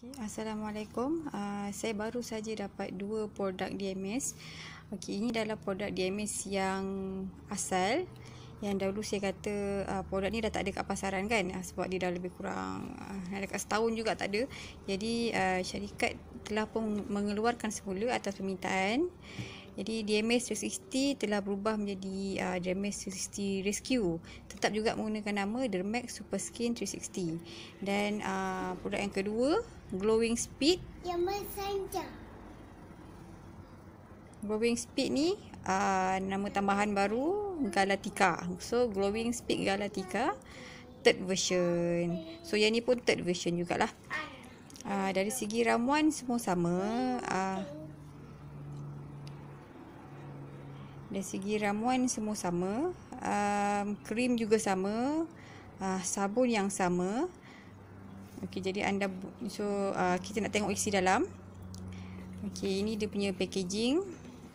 Okay. Assalamualaikum. Uh, saya baru saja dapat dua produk DMS. Okay, ini adalah produk DMS yang asal. Yang dahulu saya kata uh, produk ni dah tak ada kat pasaran kan uh, sebab dia dah lebih kurang uh, dekat setahun juga tak ada. Jadi uh, syarikat telah pun mengeluarkan semula atas permintaan. Jadi DMS 360 telah berubah menjadi uh, DMS 360 Rescue. Tetap juga menggunakan nama Dermax Super Skin 360. Dan uh, produk yang kedua, Glowing Speed. Yang bersanjang. Glowing Speed ni uh, nama tambahan baru Galatika. So Glowing Speed Galatika third version. So yang ni pun third version jugalah. Uh, dari segi ramuan semua sama. Uh, Dari segi ramuan semua sama. Um, krim juga sama. Uh, sabun yang sama. Okey, jadi anda so uh, kita nak tengok isi dalam. Okey, ini dia punya packaging.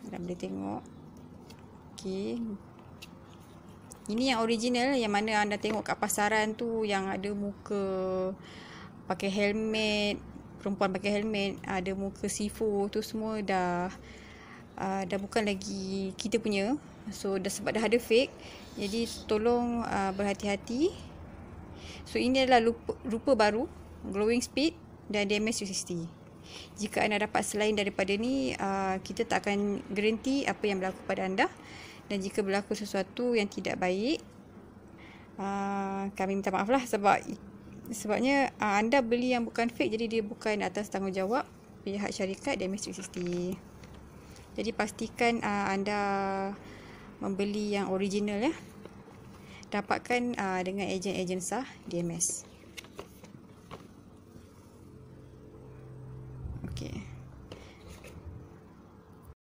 Anda boleh tengok. Okey. Ini yang original yang mana anda tengok kat pasaran tu yang ada muka pakai helmet, perempuan pakai helmet, ada muka sifu tu semua dah uh, ah, dah bukan lagi kita punya so dah sebab dah ada fake jadi tolong uh, berhati-hati so ini adalah lupa, rupa baru glowing speed dan DMS 360 jika anda dapat selain daripada ni uh, kita tak akan garanti apa yang berlaku pada anda dan jika berlaku sesuatu yang tidak baik uh, kami minta maaf lah sebab sebabnya uh, anda beli yang bukan fake jadi dia bukan atas tanggungjawab pihak syarikat DMS 360 jadi pastikan uh, anda membeli yang original ya. Dapatkan uh, dengan ejen-ejen sah DMS. Okay.